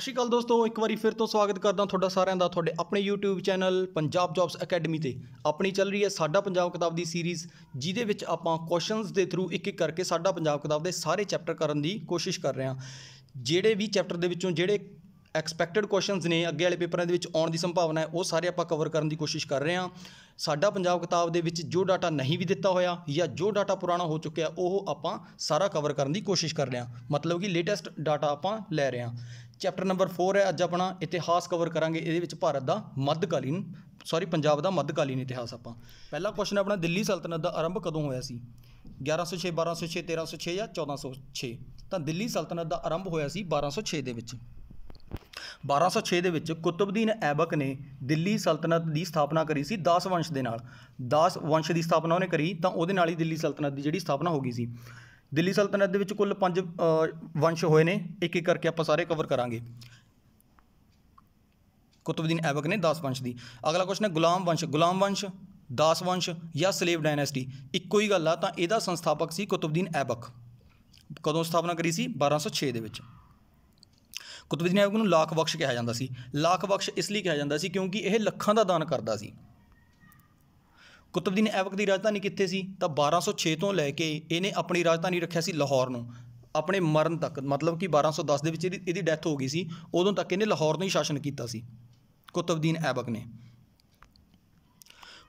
ਸਤਿ ਸ਼੍ਰੀ ਅਕਾਲ ਦੋਸਤੋ ਇੱਕ ਵਾਰੀ ਫਿਰ ਤੋਂ ਸਵਾਗਤ ਕਰਦਾ ਤੁਹਾਡਾ ਸਾਰਿਆਂ ਦਾ ਤੁਹਾਡੇ ਆਪਣੇ YouTube channel Punjab jobs academy ਤੇ ਆਪਣੀ ਚੱਲ ਰਹੀ ਹੈ ਸਾਡਾ ਪੰਜਾਬ ਕਿਤਾਬ ਦੀ ਸੀਰੀਜ਼ ਜਿਹਦੇ ਵਿੱਚ ਆਪਾਂ ਕੁਐਸਚਨਸ ਦੇ ਥਰੂ ਇੱਕ ਇੱਕ ਕਰਕੇ ਸਾਡਾ ਪੰਜਾਬ ਕਿਤਾਬ ਦੇ ਸਾਰੇ ਚੈਪਟਰ ਕਰਨ ਦੀ ਕੋਸ਼ਿਸ਼ ਕਰ ਰਹੇ ਹਾਂ ਜਿਹੜੇ ਵੀ ਚੈਪਟਰ ਦੇ ਵਿੱਚੋਂ ਜਿਹੜੇ ਐਕਸਪੈਕਟਡ ਕੁਐਸਚਨਸ ਨੇ ਅੱਗੇ ਵਾਲੇ ਪੇਪਰਾਂ ਦੇ ਵਿੱਚ ਆਉਣ ਦੀ ਸੰਭਾਵਨਾ ਹੈ ਉਹ ਸਾਰੇ ਆਪਾਂ ਕਵਰ ਕਰਨ ਦੀ ਕੋਸ਼ਿਸ਼ ਕਰ ਰਹੇ ਹਾਂ ਸਾਡਾ ਪੰਜਾਬ ਕਿਤਾਬ ਦੇ ਵਿੱਚ ਜੋ ਡਾਟਾ ਨਹੀਂ ਵੀ ਦਿੱਤਾ ਹੋਇਆ ਜਾਂ ਜੋ ਡਾਟਾ ਪੁਰਾਣਾ ਹੋ ਚੁੱਕਿਆ ਉਹ ਆਪਾਂ ਸਾਰਾ ਕਵਰ ਕਰਨ ਦੀ ਕੋਸ਼ਿਸ਼ ਕਰ ਰਹੇ ਹਾਂ ਮਤਲਬ ਕਿ ਲੇਟੈਸਟ ਡਾਟਾ ਆਪਾਂ ਲੈ ਰਹੇ ਹਾਂ ਚੈਪਟਰ ਨੰਬਰ 4 ਹੈ ਅੱਜ ਆਪਣਾ ਇਤਿਹਾਸ ਕਵਰ ਕਰਾਂਗੇ ਇਹਦੇ ਵਿੱਚ ਭਾਰਤ ਦਾ ਮੱਧਕਾਲੀਨ ਸੌਰੀ ਪੰਜਾਬ ਦਾ ਮੱਧਕਾਲੀਨ ਇਤਿਹਾਸ ਆਪਾਂ ਪਹਿਲਾ ਕੁਐਸਚਨ ਆਪਣਾ ਦਿੱਲੀ ਸਲਤਨਤ ਦਾ ਆਰੰਭ ਕਦੋਂ ਹੋਇਆ ਸੀ 1106 1206 1306 ਜਾਂ 1406 ਤਾਂ ਦਿੱਲੀ ਸਲਤਨਤ ਦਾ ਆਰੰਭ ਹੋਇਆ ਸੀ 1206 ਦੇ ਵਿੱਚ 1206 ਦੇ ਵਿੱਚ ਕੁਤਬਦੀਨ ਐਬਕ ਨੇ ਦਿੱਲੀ ਸਲਤਨਤ ਦੀ ਸਥਾਪਨਾ ਕਰੀ ਸੀ 10 ਵੰਸ਼ ਦੇ ਨਾਲ 10 ਵੰਸ਼ ਦੀ ਸਥਾਪਨਾ ਉਹਨੇ ਕਰੀ ਤਾਂ ਉਹਦੇ ਨਾਲ ਹੀ ਦਿੱਲੀ ਸਲਤਨਤ ਦੀ ਜਿਹੜੀ ਸਥਾਪਨਾ ਹੋ ਗਈ ਸੀ ਦਿੱਲੀ ਸਲਤਨਤ ਦੇ ਵਿੱਚ ਕੁੱਲ ਪੰਜ ਵੰਸ਼ ਹੋਏ ਨੇ ਇੱਕ ਇੱਕ ਕਰਕੇ ਆਪਾਂ ਸਾਰੇ ਕਵਰ ਕਰਾਂਗੇ ਕੁਤਬਦੀਨ ਐਬਕ ਨੇ 10 ਵੰਸ਼ ਦੀ ਅਗਲਾ ਕੁਐਸਚਨ ਹੈ ਗੁਲਾਮ ਵੰਸ਼ ਗੁਲਾਮ ਵੰਸ਼ ਦਾਸ ਵੰਸ਼ ਜਾਂ ਸਲੇਵ ਡਾਇਨੈਸਟੀ ਇੱਕੋ ਹੀ ਗੱਲ ਆ ਤਾਂ ਇਹਦਾ ਸੰਸਥਾਪਕ ਸੀ ਕੁਤਬਦੀਨ ਐਬਕ ਕਦੋਂ ਸਥਾਪਨਾ ਕਰੀ ਸੀ 1206 ਦੇ ਵਿੱਚ ਕੁਤਬਦੀਨ ਐਬਕ ਨੂੰ ਲੱਖ ਬਖਸ਼ ਕਿਹਾ ਜਾਂਦਾ ਸੀ ਲੱਖ ਬਖਸ਼ ਇਸ ਲਈ ਕਿਹਾ ਜਾਂਦਾ ਸੀ ਕਿਉਂਕਿ ਇਹ ਲੱਖਾਂ ਦਾ ਦਾਨ ਕਰਦਾ ਸੀ ਕੁਤਬਦੀਨ ਐਬਕ ਦੀ ਰਾਜਧਾਨੀ ਕਿੱਥੇ ਸੀ ਤਾਂ 1206 ਤੋਂ ਲੈ ਕੇ ਇਹਨੇ ਆਪਣੀ ਰਾਜਧਾਨੀ ਰੱਖਿਆ ਸੀ ਲਾਹੌਰ ਨੂੰ ਆਪਣੇ ਮਰਨ ਤੱਕ ਮਤਲਬ ਕਿ 1210 ਦੇ ਵਿੱਚ ਇਹਦੀ ਡੈਥ ਹੋ ਗਈ ਸੀ ਉਦੋਂ ਤੱਕ ਇਹਨੇ ਲਾਹੌਰ ਨੂੰ ਹੀ ਸ਼ਾਸਨ ਕੀਤਾ ਸੀ ਕੁਤਬਦੀਨ ਐਬਕ ਨੇ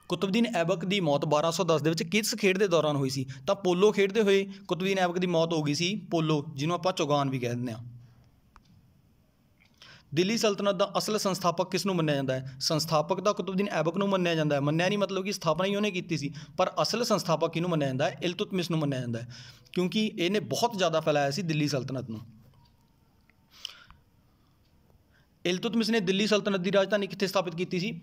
ਕੁਤਬਦੀਨ ਐਬਕ ਦੀ ਮੌਤ 1210 ਦੇ ਵਿੱਚ ਕਿਸ ਖੇਡ ਦੇ ਦੌਰਾਨ ਹੋਈ ਸੀ ਤਾਂ ਪੋਲੋ ਖੇਡਦੇ ਹੋਏ ਕੁਤਬਦੀਨ ਐਬਕ ਦੀ ਮੌਤ ਹੋ ਗਈ ਸੀ ਪੋਲੋ ਜਿਹਨੂੰ ਆਪਾਂ ਚੋਗਾਨ ਵੀ ਕਹਿੰਦੇ ਆ ਦਿੱਲੀ ਸਲਤਨਤ ਦਾ ਅਸਲ ਸੰਸਥਾਪਕ ਕਿਸ ਨੂੰ ਮੰਨਿਆ ਜਾਂਦਾ ਹੈ ਸੰਸਥਾਪਕ ਦਾ ਕੁਤਬਦੀਨ ਐਬਕ ਨੂੰ ਮੰਨਿਆ ਜਾਂਦਾ ਹੈ ਮੰਨਿਆ ਨਹੀਂ ਮਤਲਬ ਕਿ ਸਥਾਪਨਾ ਹੀ ਉਹਨੇ ਕੀਤੀ ਸੀ ਪਰ ਅਸਲ ਸੰਸਥਾਪਕ ਕਿਹਨੂੰ ਮੰਨਿਆ ਜਾਂਦਾ ਹੈ ਇਲਤੁਤਮਿਸ ਨੂੰ ਮੰਨਿਆ ਜਾਂਦਾ ਹੈ ਕਿਉਂਕਿ ਇਹਨੇ ਬਹੁਤ ਜ਼ਿਆਦਾ ਫੈਲਾਇਆ ਸੀ ਦਿੱਲੀ ਸਲਤਨਤ ਨੂੰ ਇਲਤੁਤਮਿਸ ਨੇ ਦਿੱਲੀ ਸਲਤਨਤ ਦੀ ਰਾਜਧਾਨੀ ਕਿੱਥੇ ਸਥਾਪਿਤ ਕੀਤੀ ਸੀ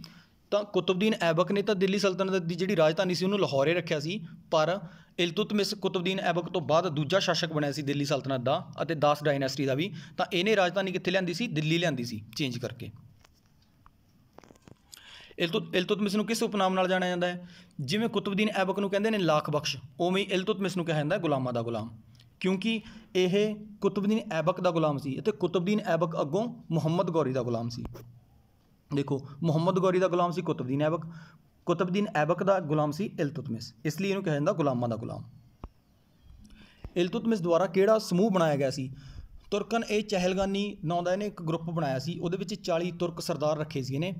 ਤਾਂ ਕੁਤਬਦੀਨ ਐਬਕ ਨੇ ਤਾਂ ਦਿੱਲੀ ਸਲਤਨਤ ਦੀ ਜਿਹੜੀ ਰਾਜਧਾਨੀ ਸੀ ਉਹਨੂੰ ਲਾਹੌਰੇ ਰੱਖਿਆ ਸੀ ਪਰ ਇਲਤੁਤਮਿਸ ਕੁਤਬਦੀਨ ਐਬਕ ਤੋਂ ਬਾਅਦ ਦੂਜਾ ਸ਼ਾਸਕ ਬਣਿਆ ਸੀ ਦਿੱਲੀ ਸਲਤਨਤ ਦਾ ਅਤੇ 10 ਡਾਇਨੈਸਟੀ ਦਾ ਵੀ ਤਾਂ ਇਹਨੇ ਰਾਜਧਾਨੀ ਕਿੱਥੇ ਲਿਆਂਦੀ ਸੀ ਦਿੱਲੀ ਲਿਆਂਦੀ ਸੀ ਚੇਂਜ ਕਰਕੇ ਇਲਤੁਤ ਇਲਤੁਤਮਿਸ ਨੂੰ ਕਿਸ ਉਪਨਾਮ ਨਾਲ ਜਾਣਿਆ ਜਾਂਦਾ ਹੈ ਜਿਵੇਂ ਕੁਤਬਦੀਨ ਐਬਕ ਨੂੰ ਕਹਿੰਦੇ ਨੇ ਲਾਖ ਬਖਸ਼ ਉਵੇਂ ਇਲਤੁਤਮਿਸ ਨੂੰ ਕਿਹਾ ਜਾਂਦਾ ਗੁਲਾਮਾਂ ਦਾ ਗੁਲਾਮ ਕਿਉਂਕਿ ਇਹ ਕੁਤਬਦੀਨ ਐਬਕ ਦਾ ਗੁਲਾਮ ਸੀ ਅਤੇ ਕੁਤਬਦੀਨ ਐਬਕ ਅੱਗੋਂ ਮੁਹੰਮਦ ਗੌਰੀ ਦਾ ਗੁਲਾਮ ਸੀ ਦੇਖੋ ਮੁਹੰਮਦ ਗੌਰੀ ਦਾ ਗੁਲਾਮ ਸੀ ਕੁਤਬਦੀਨ ਐਬਕ ਕੁਤਬਦੀਨ ਐਬਕ ਦਾ ਗੁਲਾਮ ਸੀ ਇਲਤੁਤਮਿਸ ਇਸ ਲਈ ਇਹਨੂੰ ਕਿਹਾ ਜਾਂਦਾ ਗੁਲਾਮਾਂ ਦਾ ਗੁਲਾਮ ਇਲਤੁਤਮਿਸ ਦੁਆਰਾ ਕਿਹੜਾ ਸਮੂਹ ਬਣਾਇਆ ਗਿਆ ਸੀ ਤੁਰਕਨ ਇਹ ਚਹਿਲਗਾਨੀ ਨਾਂ ਦਾ ਇਹਨੇ ਇੱਕ ਗਰੁੱਪ ਬਣਾਇਆ ਸੀ ਉਹਦੇ ਵਿੱਚ 40 ਤੁਰਕ ਸਰਦਾਰ ਰੱਖੇ ਸੀ ਇਹਨੇ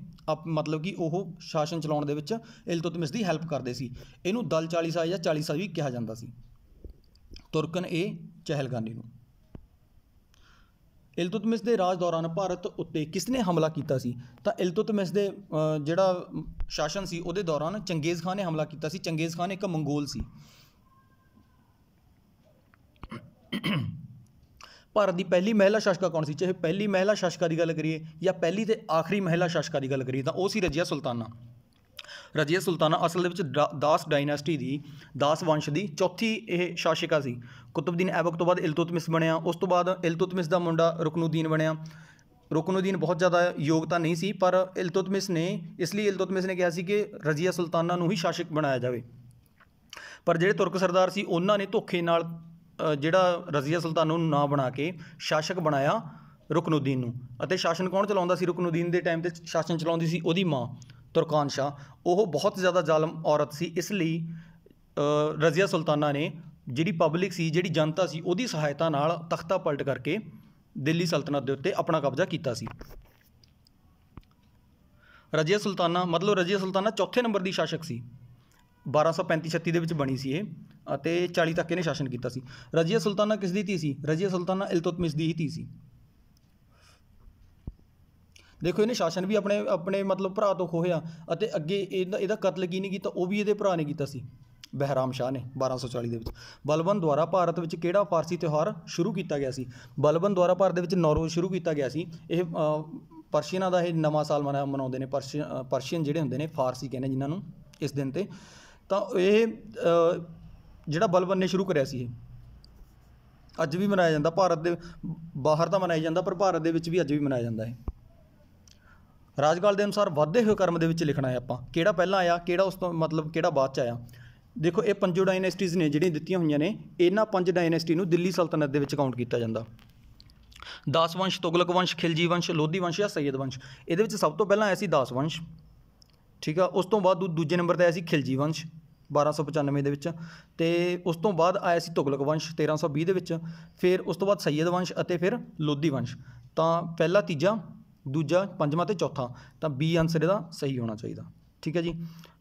ਮਤਲਬ ਕਿ ਉਹ ਸ਼ਾਸਨ ਚਲਾਉਣ ਦੇ ਵਿੱਚ ਇਲਤੁਤਮਿਸ ਦੀ ਹੈਲਪ ਕਰਦੇ ਸੀ ਇਹਨੂੰ ਦਲ 40 ਸਾਜ ਜਾਂ 40 ਸਾਜ ਵੀ ਕਿਹਾ ਜਾਂਦਾ ਸੀ ਤੁਰਕਨ ਇਹ ਚਹਿਲਗਾਨੀ ਨੂੰ ਇਲਤੁਤਮਿਸ ਦੇ ਰਾਜ ਦੌਰਾਨ ਭਾਰਤ ਉੱਤੇ ਕਿਸਨੇ ਹਮਲਾ ਕੀਤਾ ਸੀ ਤਾਂ ਇਲਤੁਤਮਿਸ ਦੇ ਜਿਹੜਾ ਸ਼ਾਸਨ ਸੀ ਉਹਦੇ ਦੌਰਾਨ ਚੰਗੇਜ਼ ਖਾਨ ਨੇ ਹਮਲਾ ਕੀਤਾ ਸੀ ਚੰਗੇਜ਼ ਖਾਨ ਇੱਕ ਮੰਗੋਲ ਸੀ ਭਾਰਤ ਦੀ ਪਹਿਲੀ ਮਹਿਲਾ ਸ਼ਾਸਕਾ ਕੌਣ ਸੀ ਚਾਹੇ ਪਹਿਲੀ ਮਹਿਲਾ ਸ਼ਾਸਕਾ ਦੀ ਗੱਲ ਕਰੀਏ ਜਾਂ ਪਹਿਲੀ ਤੇ ਆਖਰੀ ਮਹਿਲਾ ਸ਼ਾਸਕਾ ਦੀ ਗੱਲ ਕਰੀਏ ਤਾਂ ਉਹ ਸੀ ਰਜੀਆ ਸੁਲਤਾਨਾ ਰਜੀਆ ਸੁਲਤਾਨਾ ਅਸਲ ਦੇ ਵਿੱਚ ਦਾਸ ਡਾਇਨਾਸਟੀ ਦੀ ਦਾਸ ਵੰਸ਼ ਦੀ ਚੌਥੀ ਇਹ ਸ਼ਾਸਿਕਾ ਸੀ ਕੁਤਬਦੀਨ ਐਬਕ ਤੋਂ ਬਾਅਦ ਇਲਤੁਤਮਿਸ ਬਣਿਆ ਉਸ ਤੋਂ ਬਾਅਦ ਇਲਤੁਤਮਿਸ ਦਾ ਮੁੰਡਾ ਰੁਕਨੁਦੀਨ ਬਣਿਆ ਰੁਕਨੁਦੀਨ ਬਹੁਤ ਜ਼ਿਆਦਾ ਯੋਗਤਾ ਨਹੀਂ ਸੀ ਪਰ ਇਲਤੁਤਮਿਸ ਨੇ ਇਸ ਲਈ ਇਲਤੁਤਮਿਸ ਨੇ ਕਿਹਾ ਸੀ ਕਿ ਰਜ਼ੀਆ ਸੁਲਤਾਨਾ ਨੂੰ ਹੀ ਸ਼ਾਸਕ ਬਣਾਇਆ ਜਾਵੇ ਪਰ ਜਿਹੜੇ ਤੁਰਕ ਸਰਦਾਰ ਸੀ ਉਹਨਾਂ ਨੇ ਧੋਖੇ ਨਾਲ ਜਿਹੜਾ ਰਜ਼ੀਆ ਸੁਲਤਾਨਾ ਨੂੰ ਨਾ ਬਣਾ ਕੇ ਸ਼ਾਸਕ ਬਣਾਇਆ ਰੁਕਨੁਦੀਨ ਨੂੰ ਅਤੇ ਸ਼ਾਸਨ ਕੌਣ ਚਲਾਉਂਦਾ ਸੀ ਰੁਕਨੁਦੀਨ ਦੇ ਟਾਈਮ ਤੇ ਸ਼ਾਸਨ ਚਲਾਉਂਦੀ ਸੀ ਉਹਦੀ ਮਾਂ ਤੁਰਕਾਨ ਸ਼ਾ ਉਹ ਬਹੁਤ ਜ਼ਿਆਦਾ ਜ਼ਾਲਮ ਔਰਤ ਸੀ ਇਸ ਲਈ ਰਜ਼ੀਆ ਸੁਲਤਾਨਾ ਨੇ ਜਿਹੜੀ ਪਬਲਿਕ ਸੀ ਜਿਹੜੀ ਜਨਤਾ ਸੀ ਉਹਦੀ ਸਹਾਇਤਾ ਨਾਲ ਤਖਤਾ ਪਲਟ ਕਰਕੇ ਦਿੱਲੀ ਸਲਤਨਤ ਦੇ ਉੱਤੇ ਆਪਣਾ ਕਬਜ਼ਾ ਕੀਤਾ ਸੀ ਰਜ਼ੀਆ ਸੁਲਤਾਨਾ ਮਤਲਬ ਰਜ਼ੀਆ ਸੁਲਤਾਨਾ ਚੌਥੇ ਨੰਬਰ ਦੀ ਸ਼ਾਸਕ ਸੀ 1235-36 ਦੇ ਵਿੱਚ ਬਣੀ ਸੀ ਇਹ ਅਤੇ 40 ਤੱਕ ਇਹਨੇ ਸ਼ਾਸਨ ਕੀਤਾ ਸੀ ਰਜ਼ੀਆ ਸੁਲਤਾਨਾ ਕਿਸ ਦੀ ਧੀ ਸੀ ਰਜ਼ੀਆ ਸੁਲਤਾਨਾ ਇਲਤੁਤਮਿਸ ਦੀ ਹੀ ਧੀ ਸੀ ਦੇਖੋ ਇਹਨੇ ਸ਼ਾਸਨ ਵੀ ਆਪਣੇ ਆਪਣੇ ਮਤਲਬ ਭਰਾ ਤੋਂ ਖੋਹਿਆ ਅਤੇ ਅੱਗੇ ਇਹਦਾ ਕਤਲ ਕੀ ਨਹੀਂ ਕੀਤਾ ਉਹ ਵੀ ਇਹਦੇ ਭਰਾ ਨੇ ਕੀਤਾ ਸੀ ਬਹਿਰਾਮ ਸ਼ਾਹ ਨੇ 1240 ਦੇ ਵਿੱਚ ਬਲਬਨ ਦੁਆਰਾ ਭਾਰਤ ਵਿੱਚ ਕਿਹੜਾ ਫਾਰਸੀ ਤਿਉਹਾਰ ਸ਼ੁਰੂ ਕੀਤਾ ਗਿਆ ਸੀ ਬਲਬਨ ਦੁਆਰਾ ਭਾਰਤ ਦੇ ਵਿੱਚ ਨੌਰੋਜ਼ ਸ਼ੁਰੂ ਕੀਤਾ ਗਿਆ ਸੀ ਇਹ ਪਰਸ਼ੀਆਂ ਦਾ ਇਹ ਨਵਾਂ ਸਾਲ ਮਨਾਉਂਦੇ ਨੇ ਪਰਸ਼ੀਅਨ ਜਿਹੜੇ ਹੁੰਦੇ ਨੇ ਫਾਰਸੀ ਕਹਿੰਦੇ ਜਿਨ੍ਹਾਂ ਨੂੰ ਇਸ ਦਿਨ ਤੇ ਤਾਂ ਇਹ ਜਿਹੜਾ ਬਲਬਨ ਨੇ ਸ਼ੁਰੂ ਕਰਿਆ ਸੀ ਇਹ ਅੱਜ ਵੀ ਮਨਾਇਆ ਜਾਂਦਾ ਭਾਰਤ ਦੇ ਬਾਹਰ ਤਾਂ ਮਨਾਇਆ ਜਾਂਦਾ ਪਰ ਭਾਰਤ ਦੇ ਵਿੱਚ ਵੀ ਅੱਜ ਵੀ ਮਨਾਇਆ ਜਾਂਦਾ ਹੈ ਰਾਜਗਾਲ ਦੇ ਅਨੁਸਾਰ ਵਾਧੇ ਹੋਏ ਕਰਮ ਦੇ ਵਿੱਚ ਲਿਖਣਾ ਹੈ ਆਪਾਂ ਕਿਹੜਾ ਪਹਿਲਾਂ ਆਇਆ ਕਿਹੜਾ ਉਸ ਤੋਂ ਮਤਲਬ ਕਿਹੜਾ ਬਾਅਦ ਚ ਆਇਆ ਦੇਖੋ ਇਹ ਪੰਜੋ ਡਾਇਨੈਸਟੀਜ਼ ਨੇ ਜਿਹੜੀਆਂ ਦਿੱਤੀਆਂ ਹੋਈਆਂ ਨੇ ਇਹਨਾਂ ਪੰਜ ਡਾਇਨੈਸਟੀ ਨੂੰ ਦਿੱਲੀ ਸਲਤਨਤ ਦੇ ਵਿੱਚ ਕਾਊਂਟ ਕੀਤਾ ਜਾਂਦਾ ਦਾਸ ਵੰਸ਼ ਤੁਗਲਕ ਵੰਸ਼ ਖਿਲਜੀ ਵੰਸ਼ ਲੋਧੀ ਵੰਸ਼ ਜਾਂ ਸੈਦ ਵੰਸ਼ ਇਹਦੇ ਵਿੱਚ ਸਭ ਤੋਂ ਪਹਿਲਾਂ ਆਇਆ ਸੀ ਦਾਸ ਵੰਸ਼ ਠੀਕ ਆ ਉਸ ਤੋਂ ਬਾਅਦ ਦੂਜੇ ਨੰਬਰ ਤੇ ਆਇਆ ਸੀ ਖਿਲਜੀ ਵੰਸ਼ 1295 ਦੇ ਵਿੱਚ ਤੇ ਉਸ ਤੋਂ ਬਾਅਦ ਆਇਆ ਸੀ ਤੁਗਲਕ ਵੰਸ਼ 1320 ਦੇ ਵਿੱਚ ਫਿਰ ਉਸ ਤੋਂ ਬਾਅਦ ਸੈਦ ਵੰਸ਼ ਅਤੇ ਫਿਰ ਲੋਧੀ ਵੰਸ਼ ਤਾਂ ਪਹਿਲਾ ਤੀਜਾ ਦੂਜਾ ਪੰਜਵਾਂ ਤੇ ਚੌਥਾ ਤਾਂ ਬੀ ਆਨਸਰ ਇਹਦਾ ਸਹੀ ਹੋਣਾ ਚਾਹੀਦਾ ਠੀਕ ਹੈ ਜੀ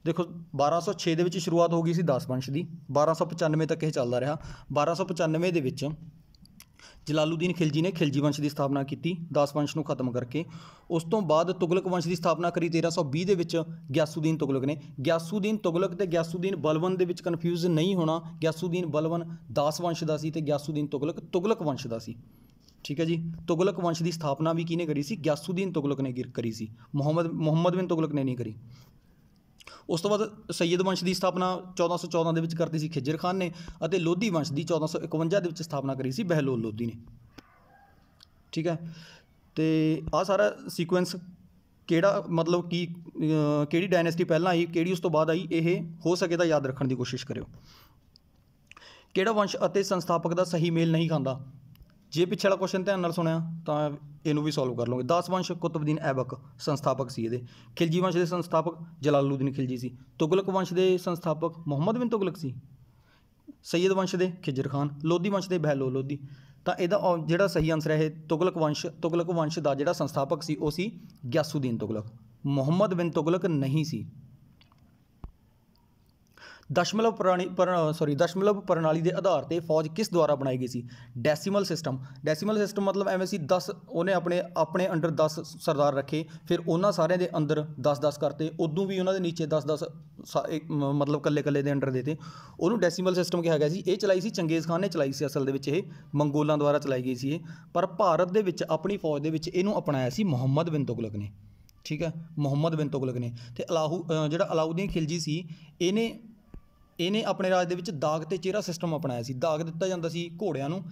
ਦੇਖੋ 1206 ਦੇ ਵਿੱਚ ਸ਼ੁਰੂਆਤ ਹੋ ਗਈ ਸੀ 10 ਵੰਸ਼ ਦੀ 1295 ਤੱਕ ਇਹ ਚੱਲਦਾ ਰਿਹਾ 1295 ਦੇ ਵਿੱਚ ਜਲਾਲੂਦੀਨ ਖਿਲਜੀ ਨੇ ਖਿਲਜੀ ਵੰਸ਼ ਦੀ ਸਥਾਪਨਾ ਕੀਤੀ 10 ਵੰਸ਼ ਨੂੰ ਖਤਮ ਕਰਕੇ ਉਸ ਤੋਂ ਬਾਅਦ ਤੁਗਲਕ ਵੰਸ਼ ਦੀ ਸਥਾਪਨਾ ਕਰੀ 1320 ਦੇ ਵਿੱਚ ਗਿਆਸੂਦੀਨ ਤੁਗਲਕ ਨੇ ਗਿਆਸੂਦੀਨ ਤੁਗਲਕ ਤੇ ਗਿਆਸੂਦੀਨ ਬਲਵਨ ਦੇ ਵਿੱਚ ਕਨਫਿਊਜ਼ ਨਹੀਂ ਹੋਣਾ ਗਿਆਸੂਦੀਨ ਬਲਵਨ 10 ਵੰਸ਼ ਦਾ ਸੀ ਤੇ ਗਿਆਸੂਦੀਨ ਤੁਗਲਕ ਤੁਗਲਕ ਵੰਸ਼ ਦਾ ਸੀ ਠੀਕ ਹੈ ਜੀ ਤੁਗਲਕ ਵੰਸ਼ ਦੀ ਸਥਾਪਨਾ ਵੀ ਕਿਹਨੇ ਕਰੀ ਸੀ ਗਿਆਸੂਦੀਨ ਤੁਗਲਕ ਨੇ ਕਰੀ ਸੀ ਮੁਹੰਮਦ ਮੁਹੰਮਦ ਬਿਨ ਤੁਗਲਕ ਨੇ ਨਹੀਂ ਕਰੀ ਉਸ ਤੋਂ ਬਾਅਦ ਸੈਯਦ ਵੰਸ਼ ਦੀ ਸਥਾਪਨਾ 1414 ਦੇ ਵਿੱਚ ਕਰਤੀ ਸੀ ਖਿਜ਼ਰ ਖਾਨ ਨੇ ਅਤੇ ਲੋਧੀ ਵੰਸ਼ ਦੀ 1451 ਦੇ ਵਿੱਚ ਸਥਾਪਨਾ ਕਰੀ ਸੀ ਬਹਿਲੋਲ ਲੋਧੀ ਨੇ ਠੀਕ ਹੈ ਤੇ ਆ ਸਾਰਾ ਸੀਕੁਐਂਸ ਕਿਹੜਾ ਮਤਲਬ ਕੀ ਕਿਹੜੀ ਡਾਇਨੈਸਟੀ ਪਹਿਲਾਂ ਆਈ ਕਿਹੜੀ ਉਸ ਤੋਂ ਬਾਅਦ ਆਈ ਇਹ ਹੋ ਸਕੇ ਤਾਂ ਯਾਦ ਰੱਖਣ ਦੀ ਕੋਸ਼ਿਸ਼ ਕਰਿਓ ਕਿਹੜਾ ਵੰਸ਼ ਅਤੇ ਸੰਸਥਾਪਕ ਦਾ ਸਹੀ ਮੇਲ ਨਹੀਂ ਖਾਂਦਾ ਜੇ ਪਿਛਲਾ ਕੁਐਸਚਨ ਧਿਆਨ ਨਾਲ ਸੁਣਿਆ ਤਾਂ ਇਹਨੂੰ ਵੀ ਸੋਲਵ ਕਰ ਲਓਗੇ 10 ਵੰਸ਼ ਕੁਤਬਦੀਨ ਐਬਕ ਸੰਸਥਾਪਕ ਸੀ ਇਹਦੇ ਖਿਲਜੀ ਵੰਸ਼ ਦੇ ਸੰਸਥਾਪਕ ਜਲਾਲੂਦੀਨ ਖਿਲਜੀ ਸੀ ਤੁਗਲਕ ਵੰਸ਼ ਦੇ ਸੰਸਥਾਪਕ ਮੁਹੰਮਦ ਬਿਨ ਤੁਗਲਕ ਸੀ ਸੈਦ ਵੰਸ਼ ਦੇ ਖਿਜਰ ਖਾਨ ਲੋਧੀ ਵੰਸ਼ ਦੇ ਬਹਿਲੋ ਲੋਧੀ ਤਾਂ ਇਹਦਾ ਜਿਹੜਾ ਸਹੀ ਆਨਸਰ ਹੈ ਇਹ ਤੁਗਲਕ ਵੰਸ਼ ਤੁਗਲਕ ਵੰਸ਼ ਦਾ ਜਿਹੜਾ ਸੰਸਥਾਪਕ ਸੀ ਉਹ ਸੀ ਗਿਆਸੂਦੀਨ ਤੁਗਲਕ ਮੁਹੰਮਦ ਬਿਨ ਤੁਗਲਕ ਨਹੀਂ ਸੀ ਦਸ਼ਮਲਵ ਪ੍ਰਣਾਲੀ ਸੌਰੀ ਦਸ਼ਮਲਵ ਪ੍ਰਣਾਲੀ ਦੇ ਆਧਾਰ ਤੇ ਫੌਜ ਕਿਸ ਦੁਆਰਾ ਬਣਾਈ ਗਈ ਸੀ ਡੈਸੀਮਲ ਸਿਸਟਮ ਡੈਸੀਮਲ ਸਿਸਟਮ ਮਤਲਬ ਐਵੇਂ ਸੀ 10 ਉਹਨੇ ਆਪਣੇ ਆਪਣੇ ਅੰਡਰ 10 ਸਰਦਾਰ ਰੱਖੇ ਫਿਰ ਉਹਨਾਂ ਸਾਰਿਆਂ ਦੇ ਅੰਦਰ 10-10 ਕਰਤੇ ਉਦੋਂ ਵੀ ਉਹਨਾਂ ਦੇ ਨੀਚੇ 10-10 ਮਤਲਬ ਕੱਲੇ-ਕੱਲੇ ਦੇ ਅੰਡਰ ਦੇਤੇ ਉਹਨੂੰ ਡੈਸੀਮਲ ਸਿਸਟਮ ਕਿਹਾ ਗਿਆ ਸੀ ਇਹ ਚਲਾਈ ਸੀ ਚੰਗੇਜ਼ ਖਾਨ ਨੇ ਚਲਾਈ ਸੀ ਅਸਲ ਦੇ ਵਿੱਚ ਇਹ ਮੰਗੋਲਾਂ ਦੁਆਰਾ ਚਲਾਈ ਗਈ ਸੀ ਇਹ ਪਰ ਭਾਰਤ ਦੇ ਵਿੱਚ ਆਪਣੀ ਫੌਜ ਦੇ ਵਿੱਚ ਇਹਨੂੰ ਅਪਣਾਇਆ ਸੀ ਮੁਹੰਮਦ ਬਿਨ ਤੁਗਲਕ ਨੇ ਠੀਕ ਹੈ ਮੁਹੰਮਦ ਬਿਨ ਤੁਗਲਕ ਨੇ ਤੇ ਅਲਾਹੂ ਜਿਹੜਾ ਅਲਾਉਦੀਨ ਖਿਲਜੀ ਸੀ ਇਹਨੇ ਇਹਨੇ ਆਪਣੇ ਰਾਜ ਦੇ ਵਿੱਚ ਦਾਗ ਤੇ ਚਿਹਰਾ ਸਿਸਟਮ ਅਪਣਾਇਆ ਸੀ ਦਾਗ ਦਿੱਤਾ ਜਾਂਦਾ ਸੀ ਘੋੜਿਆਂ ਨੂੰ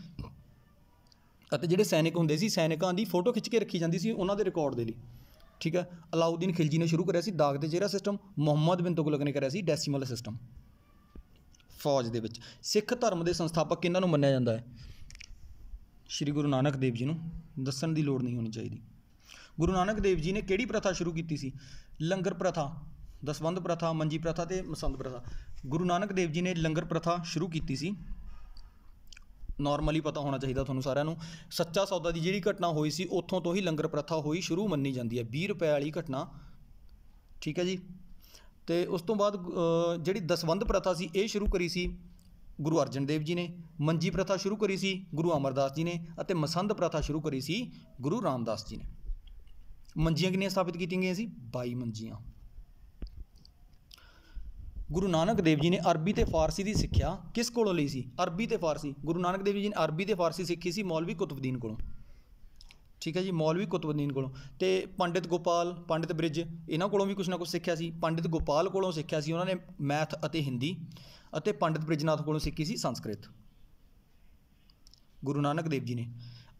ਅਤੇ ਜਿਹੜੇ ਸੈਨਿਕ ਹੁੰਦੇ ਸੀ ਸੈਨਿਕਾਂ ਦੀ ਫੋਟੋ ਖਿੱਚ ਕੇ ਰੱਖੀ ਜਾਂਦੀ ਸੀ ਉਹਨਾਂ ਦੇ ਰਿਕਾਰਡ ਦੇ ਲਈ ਠੀਕ ਹੈ ਅਲਾਉਦੀਨ ਖਿਲਜੀ ਨੇ ਸ਼ੁਰੂ ਕਰਿਆ ਸੀ ਦਾਗ ਤੇ ਚਿਹਰਾ ਸਿਸਟਮ ਮੁਹੰਮਦ ਬਿਨ ਤੁਗਲਕ ਨੇ ਕਰਿਆ ਸੀ ਡੈਸੀਮਲ ਸਿਸਟਮ ਫੌਜ ਦੇ ਵਿੱਚ ਸਿੱਖ ਧਰਮ ਦੇ ਸੰਸਥਾਪਕ ਕਿਹਨਾਂ ਨੂੰ ਮੰਨਿਆ ਜਾਂਦਾ ਹੈ ਸ਼੍ਰੀ ਗੁਰੂ ਨਾਨਕ ਦੇਵ ਜੀ ਨੂੰ ਦੱਸਣ ਦੀ ਲੋੜ ਨਹੀਂ ਹੋਣੀ ਚਾਹੀਦੀ ਗੁਰੂ ਨਾਨਕ ਦੇਵ ਜੀ ਨੇ ਕਿਹੜੀ ਪ੍ਰਥਾ ਸ਼ੁਰੂ ਕੀਤੀ ਸੀ ਲੰਗਰ ਪ੍ਰਥਾ ਦਸਵੰਦ ਪ੍ਰਥਾ ਮੰਜੀ ਪ੍ਰਥਾ ਤੇ ਮਸੰਦ ਪ੍ਰਥਾ ਗੁਰੂ ਨਾਨਕ ਦੇਵ ਜੀ ਨੇ ਲੰਗਰ ਪ੍ਰਥਾ ਸ਼ੁਰੂ ਕੀਤੀ ਸੀ ਨਾਰਮਲੀ ਪਤਾ ਹੋਣਾ ਚਾਹੀਦਾ ਤੁਹਾਨੂੰ ਸਾਰਿਆਂ ਨੂੰ ਸੱਚਾ ਸੌਦਾ ਦੀ ਜਿਹੜੀ ਘਟਨਾ ਹੋਈ ਸੀ ਉੱਥੋਂ ਤੋਂ ਹੀ ਲੰਗਰ ਪ੍ਰਥਾ ਹੋਈ ਸ਼ੁਰੂ ਮੰਨੀ ਜਾਂਦੀ ਹੈ 20 ਰੁਪਏ ਵਾਲੀ ਘਟਨਾ ਠੀਕ ਹੈ ਜੀ ਤੇ ਉਸ ਤੋਂ ਬਾਅਦ ਜਿਹੜੀ ਦਸਵੰਦ ਪ੍ਰਥਾ ਸੀ ਇਹ ਸ਼ੁਰੂ ਕਰੀ ਸੀ ਗੁਰੂ ਅਰਜਨ ਦੇਵ ਜੀ ਨੇ ਮੰਜੀ ਪ੍ਰਥਾ ਸ਼ੁਰੂ ਕਰੀ ਸੀ ਗੁਰੂ ਅਮਰਦਾਸ ਜੀ ਨੇ ਅਤੇ ਮਸੰਦ ਪ੍ਰਥਾ ਸ਼ੁਰੂ ਕਰੀ ਸੀ ਗੁਰੂ ਰਾਮਦਾਸ ਜੀ ਨੇ ਮੰਜੀਆਂ ਕਿੰਨੀਆਂ ਸਥਾਪਿਤ ਕੀਤੀਆਂ ਗਈਆਂ ਸੀ 22 ਮੰਜੀਆਂ ਗੁਰੂ ਨਾਨਕ ਦੇਵ ਜੀ ਨੇ ਅਰਬੀ ਤੇ ਫਾਰਸੀ ਦੀ ਸਿੱਖਿਆ ਕਿਸ ਕੋਲੋਂ ਲਈ ਸੀ ਅਰਬੀ ਤੇ ਫਾਰਸੀ ਗੁਰੂ ਨਾਨਕ ਦੇਵ ਜੀ ਨੇ ਅਰਬੀ ਤੇ ਫਾਰਸੀ ਸਿੱਖੀ ਸੀ ਮੌਲਵੀ ਕੁਤਬਦੀਨ ਕੋਲੋਂ ਠੀਕ ਹੈ ਜੀ ਮੌਲਵੀ ਕੁਤਬਦੀਨ ਕੋਲੋਂ ਤੇ ਪੰਡਿਤ ਗੋਪਾਲ ਪੰਡਿਤ ਬ੍ਰਿਜ ਇਹਨਾਂ ਕੋਲੋਂ ਵੀ ਕੁਝ ਨਾ ਕੁਝ ਸਿੱਖਿਆ ਸੀ ਪੰਡਿਤ ਗੋਪਾਲ ਕੋਲੋਂ ਸਿੱਖਿਆ ਸੀ ਉਹਨਾਂ ਨੇ ਮੈਥ ਅਤੇ ਹਿੰਦੀ ਅਤੇ ਪੰਡਿਤ ਬ੍ਰਿਜਨਾਥ ਕੋਲੋਂ ਸਿੱਖੀ ਸੀ ਸੰਸਕ੍ਰਿਤ ਗੁਰੂ ਨਾਨਕ ਦੇਵ ਜੀ ਨੇ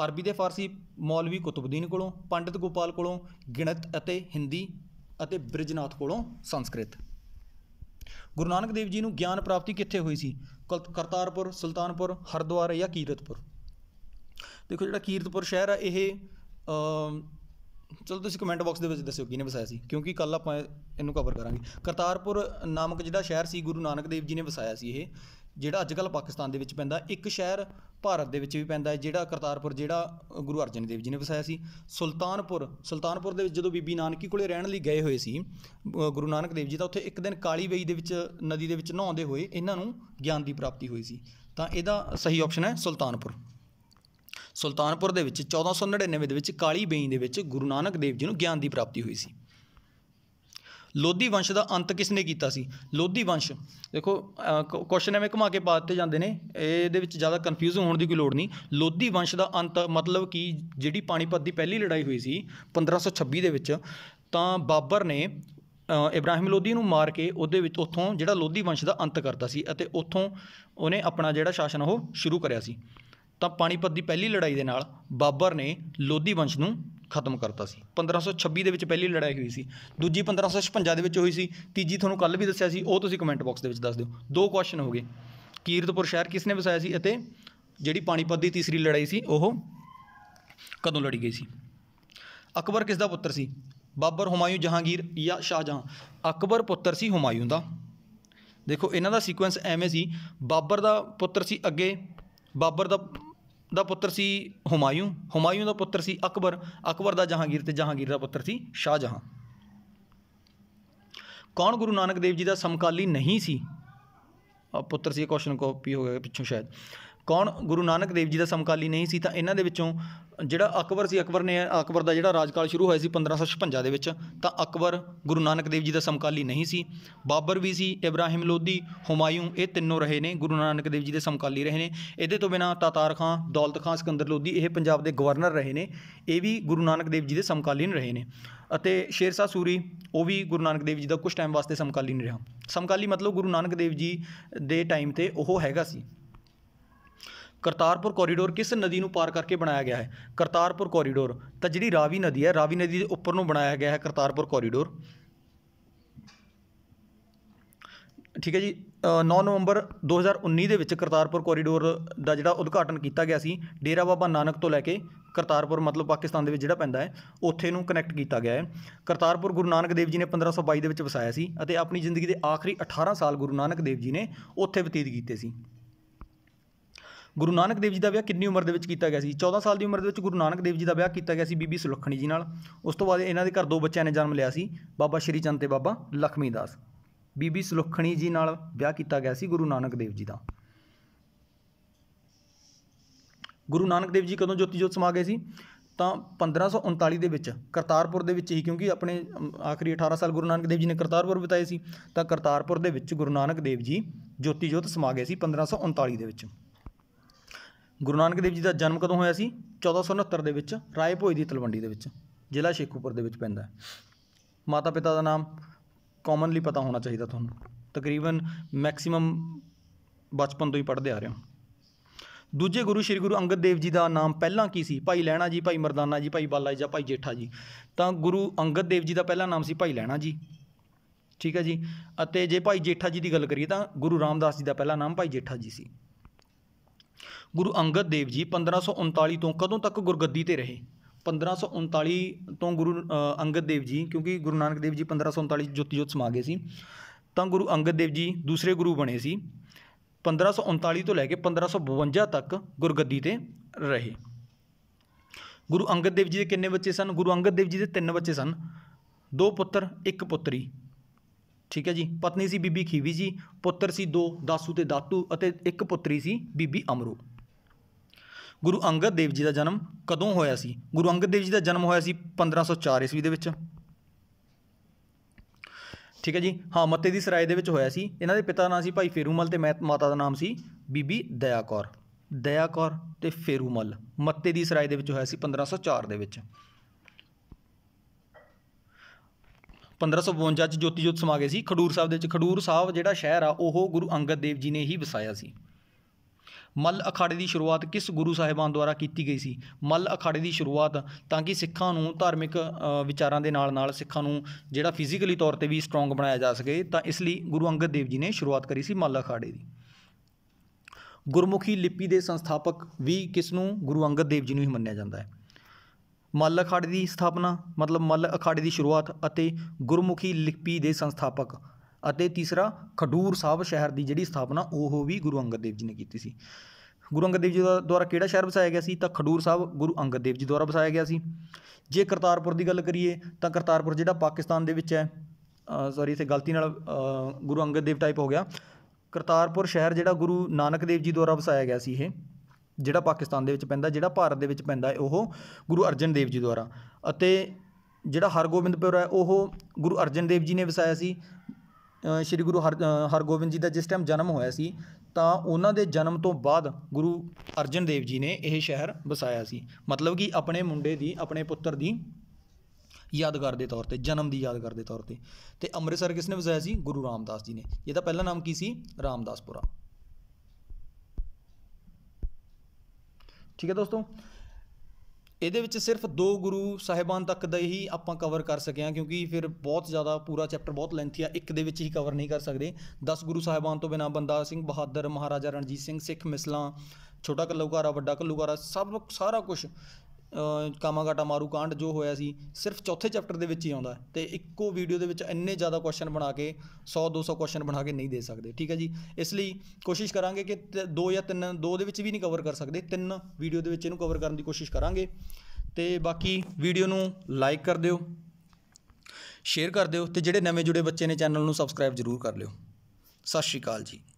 ਅਰਬੀ ਤੇ ਫਾਰਸੀ ਮੌਲਵੀ ਕੁਤਬਦੀਨ ਕੋਲੋਂ ਪੰਡਿਤ ਗੋਪਾਲ ਕੋਲੋਂ ਗਣਿਤ ਅਤੇ ਹਿੰਦੀ ਅਤੇ ਬ੍ਰਿਜਨਾਥ ਕੋਲੋਂ ਸੰਸਕ੍ਰਿਤ ਗੁਰੂ ਨਾਨਕ ਦੇਵ ਜੀ ਨੂੰ ਗਿਆਨ ਪ੍ਰਾਪਤੀ ਕਿੱਥੇ ਹੋਈ ਸੀ ਕਰਤਾਰਪੁਰ ਸੁਲਤਾਨਪੁਰ ਹਰਦੁਆਰ ਜਾਂ ਕੀਰਤਪੁਰ ਦੇਖੋ ਜਿਹੜਾ ਕੀਰਤਪੁਰ ਸ਼ਹਿਰ ਆ ਇਹ ਚਲੋ ਤੁਸੀਂ ਕਮੈਂਟ ਬਾਕਸ ਦੇ ਵਿੱਚ ਦੱਸਿਓ ਕਿਹਨੇ ਵਸਾਇਆ ਸੀ ਕਿਉਂਕਿ ਕੱਲ ਆਪਾਂ ਇਹਨੂੰ ਕਵਰ ਕਰਾਂਗੇ ਕਰਤਾਰਪੁਰ ਨਾਮਕ ਜਿਹੜਾ ਸ਼ਹਿਰ ਸੀ ਗੁਰੂ ਨਾਨਕ ਦੇਵ ਜੀ ਨੇ ਵਸਾਇਆ ਸੀ ਇਹ ਜਿਹੜਾ ਅੱਜ ਕੱਲ ਪਾਕਿਸਤਾਨ ਦੇ ਵਿੱਚ ਪੈਂਦਾ ਇੱਕ ਸ਼ਹਿਰ ਭਾਰਤ ਦੇ ਵਿੱਚ ਵੀ ਪੈਂਦਾ ਹੈ ਜਿਹੜਾ ਕਰਤਾਰਪੁਰ ਜਿਹੜਾ ਗੁਰੂ ਅਰਜਨ ਦੇਵ ਜੀ ਨੇ ਵਸਾਇਆ ਸੀ ਸੁਲਤਾਨਪੁਰ ਸੁਲਤਾਨਪੁਰ ਦੇ ਵਿੱਚ ਜਦੋਂ ਬੀਬੀ ਨਾਨਕੀ ਕੋਲੇ ਰਹਿਣ ਲਈ ਗਏ ਹੋਏ ਸੀ ਗੁਰੂ ਨਾਨਕ ਦੇਵ ਜੀ ਤਾਂ ਉੱਥੇ ਇੱਕ ਦਿਨ ਕਾਲੀ ਵੇਈ ਦੇ ਵਿੱਚ ਨਦੀ ਦੇ ਵਿੱਚ ਨਹਾਉਂਦੇ ਹੋਏ ਇਹਨਾਂ ਨੂੰ ਗਿਆਨ ਦੀ ਪ੍ਰਾਪਤੀ ਹੋਈ ਸੀ ਤਾਂ ਇਹਦਾ ਸਹੀ ਆਪਸ਼ਨ ਹੈ ਸੁਲਤਾਨਪੁਰ ਸੁਲਤਾਨਪੁਰ ਦੇ ਵਿੱਚ 1499 ਦੇ ਵਿੱਚ ਕਾਲੀ ਬੇਈ ਦੇ ਵਿੱਚ ਗੁਰੂ ਨਾਨਕ ਦੇਵ ਜੀ ਨੂੰ ਗਿਆਨ ਦੀ ਪ੍ਰਾਪਤੀ ਹੋਈ ਸੀ ਲੋਧੀ ਵੰਸ਼ ਦਾ ਅੰਤ ਕਿਸ ਨੇ ਕੀਤਾ ਸੀ ਲੋਧੀ ਵੰਸ਼ ਦੇਖੋ ਕੁਐਸਚਨ ਐਵੇਂ ਘੁਮਾ ਕੇ ਪਾ ਦਿੱਤੇ ਜਾਂਦੇ ਨੇ ਇਹਦੇ ਵਿੱਚ ਜ਼ਿਆਦਾ ਕਨਫਿਊਜ਼ ਹੋਣ ਦੀ ਕੋਈ ਲੋੜ ਨਹੀਂ ਲੋਧੀ ਵੰਸ਼ ਦਾ ਅੰਤ ਮਤਲਬ ਕਿ ਜਿਹੜੀ ਪਾਣੀਪਤ ਦੀ ਪਹਿਲੀ ਲੜਾਈ ਹੋਈ ਸੀ 1526 ਦੇ ਵਿੱਚ ਤਾਂ ਬਾਬਰ ਨੇ ਇਬਰਾਹਿਮ ਲੋਧੀ ਨੂੰ ਮਾਰ ਕੇ ਉਹਦੇ ਵਿੱਚ ਉੱਥੋਂ ਜਿਹੜਾ ਲੋਧੀ ਵੰਸ਼ ਦਾ ਅੰਤ ਕਰਤਾ ਸੀ ਅਤੇ ਉੱਥੋਂ ਉਹਨੇ ਆਪਣਾ ਜਿਹੜਾ ਸ਼ਾਸਨ ਉਹ ਸ਼ੁਰੂ ਕਰਿਆ ਸੀ ਤਾਂ ਪਾਣੀਪਤ ਦੀ ਪਹਿਲੀ ਲੜਾਈ ਦੇ ਨਾਲ ਬਾਬਰ ਨੇ ਲੋਧੀ ਵੰਸ਼ ਨੂੰ ਖਤਮ ਕਰਤਾ ਸੀ 1526 ਦੇ ਵਿੱਚ ਪਹਿਲੀ ਲੜਾਈ ਹੋਈ ਸੀ ਦੂਜੀ 1556 ਦੇ ਵਿੱਚ ਹੋਈ ਸੀ ਤੀਜੀ ਤੁਹਾਨੂੰ ਕੱਲ ਵੀ ਦੱਸਿਆ ਸੀ ਉਹ ਤੁਸੀਂ ਕਮੈਂਟ ਬਾਕਸ ਦੇ ਵਿੱਚ ਦੱਸ ਦਿਓ ਦੋ ਕੁਐਸਚਨ ਹੋ ਗਏ ਕੀਰਤਪੁਰ ਸ਼ਹਿਰ ਕਿਸ ਨੇ ਵਸਾਇਆ ਸੀ ਅਤੇ ਜਿਹੜੀ ਪਾਣੀਪਤ ਦੀ ਤੀਸਰੀ ਲੜਾਈ ਸੀ ਉਹ ਕਦੋਂ ਲੜੀ ਗਈ ਸੀ ਅਕਬਰ ਕਿਸ ਦਾ ਪੁੱਤਰ ਸੀ ਬਾਬਰ ਹੁਮਾਯੂੰ ਜਹਾਂਗੀਰ ਜਾਂ ਸ਼ਾਹਜਹਾਂ ਅਕਬਰ ਪੁੱਤਰ ਸੀ ਹੁਮਾਯੂੰ ਦਾ ਦੇਖੋ ਇਹਨਾਂ ਦਾ ਸੀਕੁਐਂਸ ਐਵੇਂ ਸੀ ਬਾਬਰ ਦਾ ਪੁੱਤਰ ਸੀ ਅੱਗੇ ਬਾਬਰ ਦਾ ਦਾ ਪੁੱਤਰ ਸੀ ਹੁਮਾਇੂ ਹੁਮਾਇੂ ਦਾ ਪੁੱਤਰ ਸੀ ਅਕਬਰ ਅਕਬਰ ਦਾ ਜਹਾਂਗੀਰ ਤੇ ਜਹਾਂਗੀਰ ਦਾ ਪੁੱਤਰ ਸੀ ਸ਼ਾਹਜਹਾਂ ਕੌਣ ਗੁਰੂ ਨਾਨਕ ਦੇਵ ਜੀ ਦਾ ਸਮਕਾਲੀ ਨਹੀਂ ਸੀ ਪੁੱਤਰ ਸੀ ਕੁਐਸਚਨ ਕਾਪੀ ਹੋ ਗਿਆ ਪਿੱਛੋਂ ਸ਼ਾਇਦ ਕੌਣ ਗੁਰੂ ਨਾਨਕ ਦੇਵ ਜੀ ਦਾ ਸਮਕਾਲੀ ਨਹੀਂ ਸੀ ਤਾਂ ਇਹਨਾਂ ਦੇ ਵਿੱਚੋਂ ਜਿਹੜਾ ਅਕਬਰ ਸੀ ਅਕਬਰ ਨੇ ਅਕਬਰ ਦਾ ਜਿਹੜਾ ਰਾਜਕਾਲ ਸ਼ੁਰੂ ਹੋਇਆ ਸੀ 1556 ਦੇ ਵਿੱਚ ਤਾਂ ਅਕਬਰ ਗੁਰੂ ਨਾਨਕ ਦੇਵ ਜੀ ਦਾ ਸਮਕਾਲੀ ਨਹੀਂ ਸੀ ਬਾਬਰ ਵੀ ਸੀ ਇਬਰਾਹਿਮ ਲੋਧੀ ਹੁਮਾਇੂੰ ਇਹ ਤਿੰਨੋਂ ਰਹੇ ਨੇ ਗੁਰੂ ਨਾਨਕ ਦੇਵ ਜੀ ਦੇ ਸਮਕਾਲੀ ਰਹੇ ਨੇ ਇਹਦੇ ਤੋਂ ਬਿਨਾ ਤਾਤਾਰ ਖਾਂ ਦੌਲਤ ਖਾਂ ਸਿਕੰਦਰ ਲੋਧੀ ਇਹ ਪੰਜਾਬ ਦੇ ਗਵਰਨਰ ਰਹੇ ਨੇ ਇਹ ਵੀ ਗੁਰੂ ਨਾਨਕ ਦੇਵ ਜੀ ਦੇ ਸਮਕਾਲੀਨ ਰਹੇ ਨੇ ਅਤੇ ਸ਼ੇਰ ਸ਼ਾਹ ਸੂਰੀ ਉਹ ਵੀ ਗੁਰੂ ਨਾਨਕ ਦੇਵ ਜੀ ਦਾ ਕੁਝ ਟਾਈਮ ਵਾਸਤੇ ਸਮਕਾਲੀਨ ਰਿਹਾ ਸਮਕਾਲੀ ਮਤਲਬ ਗੁਰੂ ਨਾਨਕ ਦੇਵ ਜੀ ਦੇ ਟਾਈਮ ਤੇ ਉਹ ਹੈਗਾ ਸੀ ਕਰਤਾਰਪੁਰ ਕੋਰੀਡੋਰ ਕਿਸ ਨਦੀ ਨੂੰ ਪਾਰ ਕਰਕੇ ਬਣਾਇਆ ਗਿਆ ਹੈ ਕਰਤਾਰਪੁਰ ਕੋਰੀਡੋਰ ਤਾਂ ਜਿਹੜੀ ਰਾਵੀ ਨਦੀ ਹੈ ਰਾਵੀ ਨਦੀ ਦੇ ਉੱਪਰ ਨੂੰ ਬਣਾਇਆ ਗਿਆ ਹੈ ਕਰਤਾਰਪੁਰ ਕੋਰੀਡੋਰ ਠੀਕ ਹੈ ਜੀ 9 ਨਵੰਬਰ 2019 ਦੇ ਵਿੱਚ ਕਰਤਾਰਪੁਰ ਕੋਰੀਡੋਰ ਦਾ ਜਿਹੜਾ ਉਦਘਾਟਨ ਕੀਤਾ ਗਿਆ ਸੀ ਡੇਰਾ ਬਾਬਾ ਨਾਨਕ ਤੋਂ ਲੈ ਕੇ ਕਰਤਾਰਪੁਰ ਮਤਲਬ ਪਾਕਿਸਤਾਨ ਦੇ ਵਿੱਚ ਜਿਹੜਾ ਪੈਂਦਾ ਹੈ ਉੱਥੇ ਨੂੰ ਕਨੈਕਟ ਕੀਤਾ ਗਿਆ ਹੈ ਕਰਤਾਰਪੁਰ ਗੁਰੂ ਨਾਨਕ ਦੇਵ ਜੀ ਨੇ 1522 ਦੇ ਵਿੱਚ ਵਸਾਇਆ ਸੀ ਅਤੇ ਆਪਣੀ ਜ਼ਿੰਦਗੀ ਦੇ ਆਖਰੀ 18 ਸਾਲ ਗੁਰੂ ਨਾਨਕ ਦੇਵ ਜੀ ਨੇ ਉੱਥੇ ਬਤੀਤ ਕੀਤੇ ਸੀ ਗੁਰੂ ਨਾਨਕ ਦੇਵ ਜੀ ਦਾ ਵਿਆਹ ਕਿੰਨੀ ਉਮਰ ਦੇ ਵਿੱਚ ਕੀਤਾ ਗਿਆ ਸੀ 14 ਸਾਲ ਦੀ ਉਮਰ ਦੇ ਵਿੱਚ ਗੁਰੂ ਨਾਨਕ ਦੇਵ ਜੀ ਦਾ ਵਿਆਹ ਕੀਤਾ ਗਿਆ ਸੀ ਬੀਬੀ ਸੁਲੱਖਣੀ ਜੀ ਨਾਲ ਉਸ ਤੋਂ ਬਾਅਦ ਇਹਨਾਂ ਦੇ ਘਰ ਦੋ ਬੱਚਿਆਂ ਨੇ ਜਨਮ ਲਿਆ ਸੀ ਬਾਬਾ ਸ਼੍ਰੀ ਚੰਦ ਤੇ ਬਾਬਾ ਲਖਮੀ ਦਾਸ ਬੀਬੀ ਸੁਲੱਖਣੀ ਜੀ ਨਾਲ ਵਿਆਹ ਕੀਤਾ ਗਿਆ ਸੀ ਗੁਰੂ ਨਾਨਕ ਦੇਵ ਜੀ ਦਾ ਗੁਰੂ ਨਾਨਕ ਦੇਵ ਜੀ ਕਦੋਂ ਜੋਤੀ ਜੋਤ ਸਮਾ ਗਏ ਸੀ ਤਾਂ 1539 ਦੇ ਵਿੱਚ ਕਰਤਾਰਪੁਰ ਦੇ ਵਿੱਚ ਹੀ ਕਿਉਂਕਿ ਆਪਣੇ ਆਖਰੀ 18 ਸਾਲ ਗੁਰੂ ਨਾਨਕ ਦੇਵ ਜੀ ਨੇ ਕਰਤਾਰਪੁਰ ਬਿਤਾਏ ਸੀ ਤਾਂ ਕਰਤਾਰਪੁਰ ਦੇ ਵਿੱਚ ਗੁਰੂ ਨਾਨਕ ਦੇਵ ਜੀ ਜੋਤੀ ਜੋਤ ਸਮਾ ਗਏ ਸੀ 1539 ਦੇ ਵਿੱਚ ਗੁਰੂ ਨਾਨਕ ਦੇਵ ਜੀ ਦਾ ਜਨਮ ਕਦੋਂ ਹੋਇਆ ਸੀ 1469 ਦੇ ਵਿੱਚ ਰਾਏ ਭੋਏ ਦੀ ਤਲਵੰਡੀ ਦੇ ਵਿੱਚ ਜ਼ਿਲ੍ਹਾ ਸ਼ੇਖੂਪੁਰ ਦੇ ਵਿੱਚ ਪੈਂਦਾ ਮਾਤਾ ਪਿਤਾ ਦਾ ਨਾਮ ਕਾਮਨਲੀ ਪਤਾ ਹੋਣਾ ਚਾਹੀਦਾ ਤੁਹਾਨੂੰ ਤਕਰੀਬਨ ਮੈਕਸਿਮਮ ਬਚਪਨ ਤੋਂ ਹੀ ਪੜ੍ਹਦੇ ਆ ਰਹੇ ਹਾਂ ਦੂਜੇ ਗੁਰੂ ਸ੍ਰੀ ਗੁਰੂ ਅੰਗਦ ਦੇਵ ਜੀ ਦਾ ਨਾਮ ਪਹਿਲਾਂ ਕੀ ਸੀ ਭਾਈ ਲੈਣਾ ਜੀ ਭਾਈ ਮਰਦਾਨਾ ਜੀ ਭਾਈ ਬਾਲਾ ਜੀ ਜਾਂ ਭਾਈ ਜੇਠਾ ਜੀ ਤਾਂ ਗੁਰੂ ਅੰਗਦ ਦੇਵ ਜੀ ਦਾ ਪਹਿਲਾ ਨਾਮ ਸੀ ਭਾਈ ਲੈਣਾ ਜੀ ਠੀਕ ਹੈ ਜੀ ਅਤੇ ਜੇ ਭਾਈ ਜੇਠਾ ਜੀ ਦੀ ਗੱਲ ਕਰੀਏ ਤਾਂ ਗੁਰੂ ਰਾਮਦਾਸ ਜੀ ਦਾ ਪਹਿਲਾ ਨਾਮ ਭਾਈ ਜੇਠਾ ਜੀ ਸੀ ਗੁਰੂ ਅੰਗਦ ਦੇਵ ਜੀ 1539 ਤੋਂ ਕਦੋਂ ਤੱਕ ਗੁਰਗੱਦੀ ਤੇ ਰਹੇ 1539 ਤੋਂ ਗੁਰੂ ਅੰਗਦ ਦੇਵ ਜੀ ਕਿਉਂਕਿ ਗੁਰੂ ਨਾਨਕ ਦੇਵ ਜੀ 1539 ਜੋਤੀ ਜੋਤ ਸਮਾ ਗਏ ਸੀ ਤਾਂ ਗੁਰੂ ਅੰਗਦ ਦੇਵ ਜੀ ਦੂਸਰੇ ਗੁਰੂ ਬਣੇ ਸੀ 1539 ਤੋਂ ਲੈ ਕੇ 1552 ਤੱਕ ਗੁਰਗੱਦੀ ਤੇ ਰਹੇ ਗੁਰੂ ਅੰਗਦ ਦੇਵ ਜੀ ਦੇ ਕਿੰਨੇ ਬੱਚੇ ਸਨ ਗੁਰੂ ਅੰਗਦ ਦੇਵ ਜੀ ਦੇ ਤਿੰਨ ਬੱਚੇ ਸਨ ਦੋ ਪੁੱਤਰ ਇੱਕ ਪੁੱਤਰੀ ਠੀਕ ਹੈ ਜੀ ਪਤਨੀ ਸੀ ਬੀਬੀ ਖੀਵੀ ਜੀ ਪੁੱਤਰ ਸੀ ਦੋ ਦਾਸੂ ਤੇ ਦਾਤੂ ਅਤੇ ਇੱਕ ਪੁੱਤਰੀ ਸੀ ਬੀਬੀ ਅਮਰੂ ਗੁਰੂ ਅੰਗਦ ਦੇਵ ਜੀ ਦਾ ਜਨਮ ਕਦੋਂ ਹੋਇਆ ਸੀ ਗੁਰੂ ਅੰਗਦ ਦੇਵ ਜੀ ਦਾ ਜਨਮ ਹੋਇਆ ਸੀ 1504 ਈਸਵੀ ਦੇ ਵਿੱਚ ਠੀਕ ਹੈ ਜੀ ਹਾਂ ਮੱਤੇ ਦੀ ਸਰਾਏ ਦੇ ਵਿੱਚ ਹੋਇਆ ਸੀ ਇਹਨਾਂ ਦੇ ਪਿਤਾ ਦਾ ਨਾਮ ਸੀ ਭਾਈ ਫੇਰੂਮਲ ਤੇ ਮਾਤਾ ਦਾ ਨਾਮ ਸੀ ਬੀਬੀ ਦਇਆਕੌਰ ਦਇਆਕੌਰ ਤੇ ਫੇਰੂਮਲ ਮੱਤੇ ਦੀ ਸਰਾਏ ਦੇ ਵਿੱਚ ਹੋਇਆ ਸੀ 1504 ਦੇ ਵਿੱਚ 1552 ਚ ਜੋਤੀ ਜੋਤ ਸਮਾ ਗਏ ਸੀ ਖਡੂਰ ਸਾਹਿਬ ਦੇ ਵਿੱਚ ਖਡੂਰ ਸਾਹਿਬ ਜਿਹੜਾ ਸ਼ਹਿਰ ਆ ਉਹ ਗੁਰੂ ਅੰਗਦ ਦੇਵ ਜੀ ਨੇ ਹੀ ਵਸਾਇਆ ਸੀ ਮੱਲ ਅਖਾੜੇ ਦੀ ਸ਼ੁਰੂਆਤ ਕਿਸ ਗੁਰੂ ਸਾਹਿਬਾਨ ਦੁਆਰਾ ਕੀਤੀ ਗਈ ਸੀ ਮੱਲ ਅਖਾੜੇ ਦੀ ਸ਼ੁਰੂਆਤ ਤਾਂ ਕਿ ਸਿੱਖਾਂ ਨੂੰ ਧਾਰਮਿਕ ਵਿਚਾਰਾਂ ਦੇ ਨਾਲ ਨਾਲ ਸਿੱਖਾਂ ਨੂੰ ਜਿਹੜਾ ਫਿਜ਼ੀਕਲੀ ਤੌਰ ਤੇ ਵੀ ਸਟਰੋਂਗ ਬਣਾਇਆ ਜਾ ਸਕੇ ਤਾਂ ਇਸ ਲਈ ਗੁਰੂ ਅੰਗਦ ਦੇਵ ਜੀ ਨੇ ਸ਼ੁਰੂਆਤ ਕਰੀ ਸੀ ਮੱਲ ਅਖਾੜੇ ਦੀ ਗੁਰਮੁਖੀ ਲਿਪੀ ਦੇ ਸੰਸਥਾਪਕ ਵੀ ਕਿਸ ਨੂੰ ਗੁਰੂ ਅੰਗਦ ਦੇਵ ਜੀ ਨੂੰ ਹੀ ਮੰਨਿਆ ਜਾਂਦਾ ਹੈ ਮੱਲ ਅਖਾੜੇ ਦੀ ਸਥਾਪਨਾ ਮਤਲਬ ਮੱਲ ਅਖਾੜੇ ਦੀ ਸ਼ੁਰੂਆਤ ਅਤੇ ਗੁਰਮੁਖੀ ਲਿਪੀ ਦੇ ਸੰਸਥਾਪਕ ਅਤੇ ਤੀਸਰਾ ਖਡੂਰ ਸਾਹਿਬ ਸ਼ਹਿਰ ਦੀ ਜਿਹੜੀ ਸਥਾਪਨਾ ਉਹ ਵੀ ਗੁਰੂ ਅੰਗਦ ਦੇਵ ਜੀ ਨੇ ਕੀਤੀ ਸੀ ਗੁਰੂ ਅੰਗਦ ਦੇਵ ਜੀ ਦੁਆਰਾ ਕਿਹੜਾ ਸ਼ਹਿਰ ਵਸਾਇਆ ਗਿਆ ਸੀ ਤਾਂ ਖਡੂਰ ਸਾਹਿਬ ਗੁਰੂ ਅੰਗਦ ਦੇਵ ਜੀ ਦੁਆਰਾ ਵਸਾਇਆ ਗਿਆ ਸੀ ਜੇ ਕਰਤਾਰਪੁਰ ਦੀ ਗੱਲ ਕਰੀਏ ਤਾਂ ਕਰਤਾਰਪੁਰ ਜਿਹੜਾ ਪਾਕਿਸਤਾਨ ਦੇ ਵਿੱਚ ਹੈ ਸੌਰੀ ਇਸੇ ਗਲਤੀ ਨਾਲ ਗੁਰੂ ਅੰਗਦ ਦੇਵ ਟਾਈਪ ਹੋ ਗਿਆ ਕਰਤਾਰਪੁਰ ਸ਼ਹਿਰ ਜਿਹੜਾ ਗੁਰੂ ਨਾਨਕ ਦੇਵ ਜੀ ਦੁਆਰਾ ਵਸਾਇਆ ਗਿਆ ਸੀ ਇਹ ਜਿਹੜਾ ਪਾਕਿਸਤਾਨ ਦੇ ਵਿੱਚ ਪੈਂਦਾ ਜਿਹੜਾ ਭਾਰਤ ਦੇ ਵਿੱਚ ਪੈਂਦਾ ਉਹ ਗੁਰੂ ਅਰਜਨ ਦੇਵ ਜੀ ਦੁਆਰਾ ਅਤੇ ਜਿਹੜਾ ਹਰਗੋਬਿੰਦਪੁਰ ਹੈ ਉਹ ਗੁਰੂ ਅਰਜਨ ਦੇਵ ਜੀ ਨੇ ਵਸਾਇਆ ਸੀ ਸ਼੍ਰੀ ਗੁਰੂ ਹਰ ਹਰਗੋਬਿੰਦ ਜੀ ਦਾ ਜਿਸ ਟਾਈਮ ਜਨਮ ਹੋਇਆ ਸੀ ਤਾਂ ਉਹਨਾਂ ਦੇ ਜਨਮ ਤੋਂ ਬਾਅਦ ਗੁਰੂ ਅਰਜਨ ਦੇਵ ਜੀ ਨੇ ਇਹ ਸ਼ਹਿਰ ਵਸਾਇਆ ਸੀ ਮਤਲਬ ਕਿ ਆਪਣੇ ਮੁੰਡੇ ਦੀ ਆਪਣੇ ਪੁੱਤਰ ਦੀ ਯਾਦਗਾਰ ਦੇ ਤੌਰ ਤੇ ਜਨਮ ਦੀ ਯਾਦਗਾਰ ਦੇ ਤੌਰ ਤੇ ਤੇ ਅੰਮ੍ਰਿਤਸਰ ਕਿਸ ਨੇ ਵਸਾਇਆ ਸੀ ਗੁਰੂ ਰਾਮਦਾਸ ਜੀ ਨੇ ਇਹਦਾ ਪਹਿਲਾ ਨਾਮ ਕੀ ਸੀ ਰਾਮਦਾਸਪੁਰਾ ਠੀਕ ਹੈ ਦੋਸਤੋ ਇਹਦੇ ਵਿੱਚ ਸਿਰਫ ਦੋ ਗੁਰੂ ਸਾਹਿਬਾਨ ਤੱਕ ਦਾ ਹੀ ਆਪਾਂ ਕਵਰ ਕਰ ਸਕੇ ਹਾਂ ਕਿਉਂਕਿ ਫਿਰ ਬਹੁਤ ਜ਼ਿਆਦਾ ਪੂਰਾ ਚੈਪਟਰ ਬਹੁਤ ਲੈਂਥੀ ਆ ਇੱਕ ਦੇ ਵਿੱਚ ਹੀ ਕਵਰ ਨਹੀਂ ਕਰ ਸਕਦੇ 10 ਗੁਰੂ ਸਾਹਿਬਾਨ ਤੋਂ ਬਿਨਾ ਬੰਦਾ ਸਿੰਘ ਬਹਾਦਰ ਮਹਾਰਾਜਾ ਰਣਜੀਤ ਸਿੰਘ ਸਿੱਖ ਮਿਸਲਾਂ ਛੋਟਾ ਕੱਲੂਕਾਰਾ ਵੱਡਾ ਕੱਲੂਕਾਰਾ ਸਭ ਸਾਰਾ ਕੁਝ ਕਾਮਾਗਾਟਾ ਮਾਰੂ ਕਾਂਡ ਜੋ ਹੋਇਆ ਸੀ ਸਿਰਫ ਚੌਥੇ ਚੈਪਟਰ ਦੇ ਵਿੱਚ ਹੀ ਆਉਂਦਾ ਤੇ ਇੱਕੋ ਵੀਡੀਓ ਦੇ ਵਿੱਚ ਇੰਨੇ ਜ਼ਿਆਦਾ ਕੁਐਸਚਨ ਬਣਾ ਕੇ 100 200 ਕੁਐਸਚਨ ਬਣਾ ਕੇ ਨਹੀਂ ਦੇ ਸਕਦੇ ਠੀਕ ਹੈ ਜੀ ਇਸ ਲਈ ਕੋਸ਼ਿਸ਼ ਕਰਾਂਗੇ ਕਿ ਦੋ ਜਾਂ ਤਿੰਨ ਦੋ ਦੇ ਵਿੱਚ ਵੀ ਨਹੀਂ ਕਵਰ ਕਰ ਸਕਦੇ ਤਿੰਨ ਵੀਡੀਓ ਦੇ ਵਿੱਚ ਇਹਨੂੰ ਕਵਰ ਕਰਨ ਦੀ ਕੋਸ਼ਿਸ਼ ਕਰਾਂਗੇ ਤੇ ਬਾਕੀ ਵੀਡੀਓ ਨੂੰ ਲਾਈਕ ਕਰ ਦਿਓ ਸ਼ੇਅਰ ਕਰ ਦਿਓ ਤੇ ਜਿਹੜੇ ਨਵੇਂ ਜੁੜੇ ਬੱਚੇ ਨੇ ਚੈਨਲ ਨੂੰ ਸਬਸਕ੍ਰਾਈਬ ਜ਼ਰੂਰ ਕਰ ਲਿਓ ਸਤਿ ਸ਼੍ਰੀ ਅਕਾਲ ਜੀ